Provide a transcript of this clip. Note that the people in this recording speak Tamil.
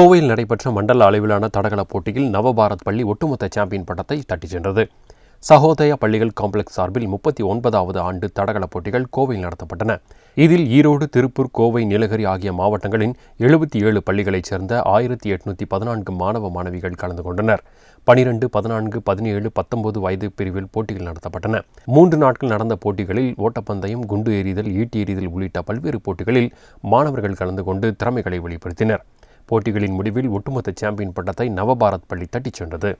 கோவையில் நடைபெற்ற மண்டல அளவிலான தடகள போட்டியில் நவபாரத் பள்ளி ஒட்டுமொத்த சாம்பியன் பட்டத்தை தட்டிச் சென்றது சகோதய பள்ளிகள் காம்ப்ளெக்ஸ் சார்பில் முப்பத்தி ஒன்பதாவது ஆண்டு தடகள போட்டிகள் கோவையில் நடத்தப்பட்டன இதில் ஈரோடு திருப்பூர் கோவை நீலகிரி ஆகிய மாவட்டங்களின் எழுபத்தி ஏழு பள்ளிகளைச் சேர்ந்த ஆயிரத்தி எட்நூற்றி பதினான்கு மாணவ மாணவிகள் கலந்து கொண்டனர் பனிரெண்டு பதினான்கு பதினேழு பத்தொன்பது வயது பிரிவில் போட்டிகள் நடத்தப்பட்டன மூன்று நாட்கள் நடந்த போட்டிகளில் ஓட்டப்பந்தயம் குண்டு எறிதல் ஈட்டி எறிதல் உள்ளிட்ட பல்வேறு போட்டிகளில் மாணவர்கள் கலந்து கொண்டு திறமைகளை வெளிப்படுத்தினர் போட்டிகளின் முடிவில் ஒட்டுமொத்த சாம்பியன் பட்டத்தை நவபாரத் பள்ளி தட்டிச் சென்றது